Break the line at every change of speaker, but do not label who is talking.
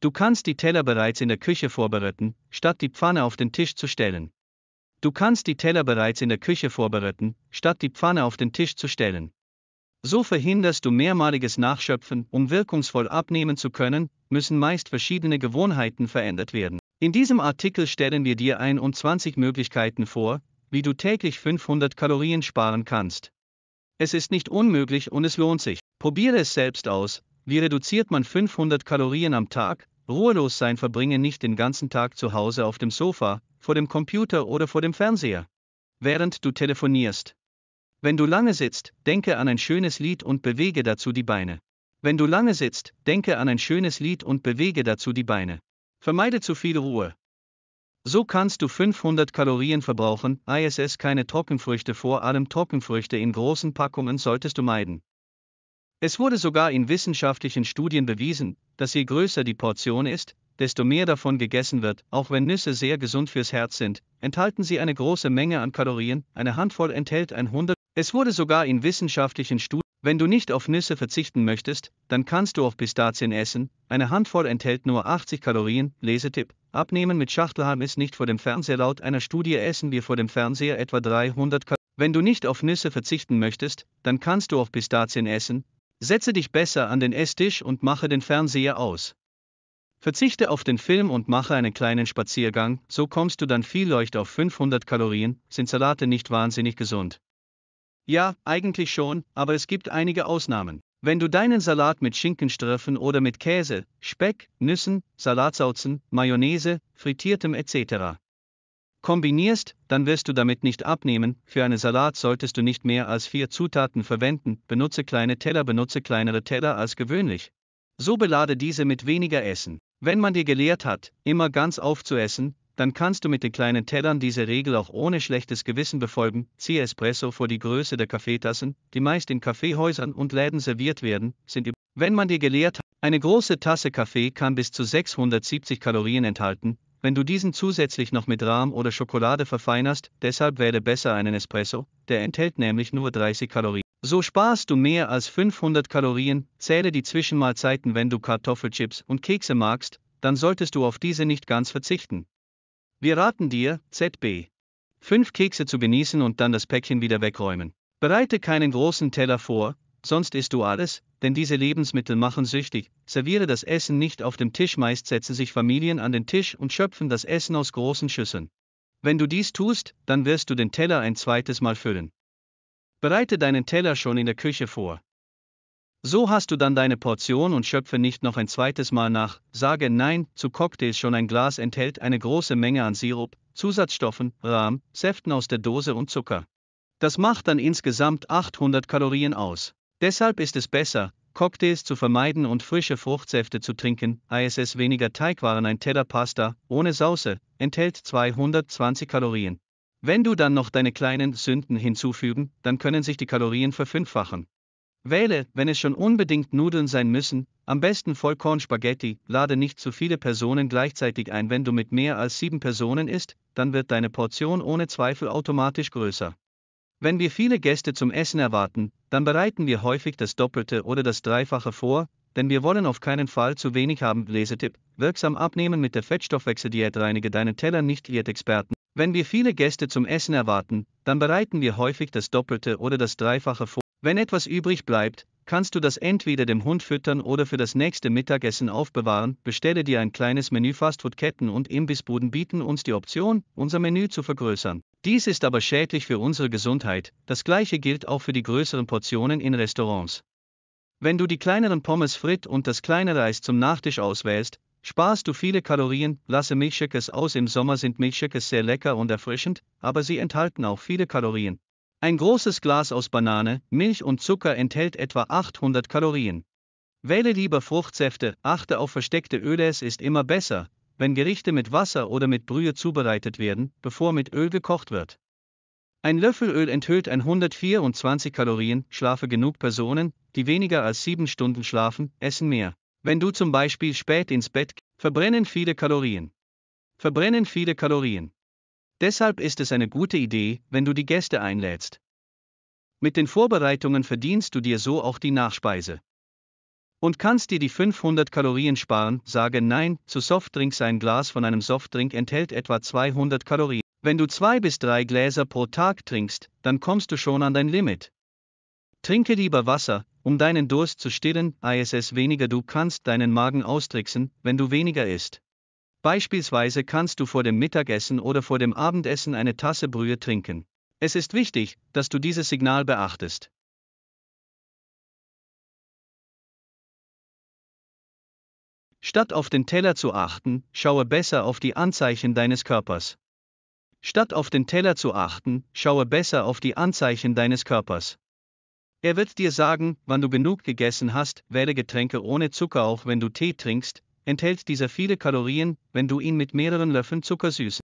Du kannst die Teller bereits in der Küche vorbereiten, statt die Pfanne auf den Tisch zu stellen. Du kannst die Teller bereits in der Küche vorbereiten, statt die Pfanne auf den Tisch zu stellen. So verhinderst du mehrmaliges Nachschöpfen, um wirkungsvoll abnehmen zu können, müssen meist verschiedene Gewohnheiten verändert werden. In diesem Artikel stellen wir dir 21 Möglichkeiten vor, wie du täglich 500 Kalorien sparen kannst. Es ist nicht unmöglich und es lohnt sich. Probiere es selbst aus, wie reduziert man 500 Kalorien am Tag? Ruhelos sein verbringe nicht den ganzen Tag zu Hause auf dem Sofa, vor dem Computer oder vor dem Fernseher. Während du telefonierst. Wenn du lange sitzt, denke an ein schönes Lied und bewege dazu die Beine. Wenn du lange sitzt, denke an ein schönes Lied und bewege dazu die Beine. Vermeide zu viel Ruhe. So kannst du 500 Kalorien verbrauchen, ISS keine Trockenfrüchte vor allem Trockenfrüchte in großen Packungen solltest du meiden. Es wurde sogar in wissenschaftlichen Studien bewiesen, dass je größer die Portion ist, desto mehr davon gegessen wird, auch wenn Nüsse sehr gesund fürs Herz sind, enthalten sie eine große Menge an Kalorien, eine Handvoll enthält 100. Es wurde sogar in wissenschaftlichen Studien, wenn du nicht auf Nüsse verzichten möchtest, dann kannst du auf Pistazien essen, eine Handvoll enthält nur 80 Kalorien, Lesetipp, Abnehmen mit Schachtelhalm ist nicht vor dem Fernseher laut einer Studie essen wir vor dem Fernseher etwa 300 Kalorien. Wenn du nicht auf Nüsse verzichten möchtest, dann kannst du auf Pistazien essen, Setze dich besser an den Esstisch und mache den Fernseher aus. Verzichte auf den Film und mache einen kleinen Spaziergang, so kommst du dann viel Leucht auf 500 Kalorien, sind Salate nicht wahnsinnig gesund. Ja, eigentlich schon, aber es gibt einige Ausnahmen. Wenn du deinen Salat mit Schinkenstreifen oder mit Käse, Speck, Nüssen, Salatsauzen, Mayonnaise, frittiertem etc kombinierst, dann wirst du damit nicht abnehmen. Für einen Salat solltest du nicht mehr als vier Zutaten verwenden. Benutze kleine Teller, benutze kleinere Teller als gewöhnlich. So belade diese mit weniger Essen. Wenn man dir gelehrt hat, immer ganz aufzuessen, dann kannst du mit den kleinen Tellern diese Regel auch ohne schlechtes Gewissen befolgen. Ziehe Espresso vor die Größe der Kaffeetassen, die meist in Kaffeehäusern und Läden serviert werden, sind Wenn man dir gelehrt hat, eine große Tasse Kaffee kann bis zu 670 Kalorien enthalten, wenn du diesen zusätzlich noch mit Rahm oder Schokolade verfeinerst, deshalb wähle besser einen Espresso, der enthält nämlich nur 30 Kalorien. So sparst du mehr als 500 Kalorien, zähle die Zwischenmahlzeiten, wenn du Kartoffelchips und Kekse magst, dann solltest du auf diese nicht ganz verzichten. Wir raten dir, ZB. 5 Kekse zu genießen und dann das Päckchen wieder wegräumen. Bereite keinen großen Teller vor, sonst isst du alles, denn diese Lebensmittel machen süchtig, serviere das Essen nicht auf dem Tisch, meist setzen sich Familien an den Tisch und schöpfen das Essen aus großen Schüsseln. Wenn du dies tust, dann wirst du den Teller ein zweites Mal füllen. Bereite deinen Teller schon in der Küche vor. So hast du dann deine Portion und schöpfe nicht noch ein zweites Mal nach, sage Nein zu Cocktails schon ein Glas enthält eine große Menge an Sirup, Zusatzstoffen, Rahm, Säften aus der Dose und Zucker. Das macht dann insgesamt 800 Kalorien aus. Deshalb ist es besser, Cocktails zu vermeiden und frische Fruchtsäfte zu trinken. ISS weniger Teigwaren ein Teller Pasta ohne Sauce enthält 220 Kalorien. Wenn du dann noch deine kleinen Sünden hinzufügen, dann können sich die Kalorien verfünffachen. Wähle, wenn es schon unbedingt Nudeln sein müssen, am besten Vollkornspaghetti, lade nicht zu viele Personen gleichzeitig ein. Wenn du mit mehr als sieben Personen isst, dann wird deine Portion ohne Zweifel automatisch größer. Wenn wir viele Gäste zum Essen erwarten, dann bereiten wir häufig das Doppelte oder das Dreifache vor, denn wir wollen auf keinen Fall zu wenig haben. Lesetipp: Wirksam abnehmen mit der Fettstoffwechseldiät reinige deinen Teller nicht Diätexperten. Wenn wir viele Gäste zum Essen erwarten, dann bereiten wir häufig das Doppelte oder das Dreifache vor. Wenn etwas übrig bleibt, kannst du das entweder dem Hund füttern oder für das nächste Mittagessen aufbewahren. Bestelle dir ein kleines Menü. Fastfood-Ketten und Imbissbuden bieten uns die Option, unser Menü zu vergrößern. Dies ist aber schädlich für unsere Gesundheit, das gleiche gilt auch für die größeren Portionen in Restaurants. Wenn du die kleineren Pommes frites und das kleine Reis zum Nachtisch auswählst, sparst du viele Kalorien, lasse Milchshakes aus. Im Sommer sind Milchshakes sehr lecker und erfrischend, aber sie enthalten auch viele Kalorien. Ein großes Glas aus Banane, Milch und Zucker enthält etwa 800 Kalorien. Wähle lieber Fruchtsäfte, achte auf versteckte Öle, es ist immer besser, wenn Gerichte mit Wasser oder mit Brühe zubereitet werden, bevor mit Öl gekocht wird. Ein Löffel Öl enthüllt 124 Kalorien, schlafe genug Personen, die weniger als 7 Stunden schlafen, essen mehr. Wenn du zum Beispiel spät ins Bett, verbrennen viele Kalorien. Verbrennen viele Kalorien. Deshalb ist es eine gute Idee, wenn du die Gäste einlädst. Mit den Vorbereitungen verdienst du dir so auch die Nachspeise und kannst dir die 500 Kalorien sparen, sage Nein zu Softdrinks. Ein Glas von einem Softdrink enthält etwa 200 Kalorien. Wenn du zwei bis drei Gläser pro Tag trinkst, dann kommst du schon an dein Limit. Trinke lieber Wasser, um deinen Durst zu stillen, ISS weniger du kannst deinen Magen austricksen, wenn du weniger isst. Beispielsweise kannst du vor dem Mittagessen oder vor dem Abendessen eine Tasse Brühe trinken. Es ist wichtig, dass du dieses Signal beachtest. Statt auf den Teller zu achten, schaue besser auf die Anzeichen deines Körpers. Statt auf den Teller zu achten, schaue besser auf die Anzeichen deines Körpers. Er wird dir sagen, wann du genug gegessen hast, wähle Getränke ohne Zucker auch wenn du Tee trinkst, enthält dieser viele Kalorien, wenn du ihn mit mehreren Löffeln Zucker süßt.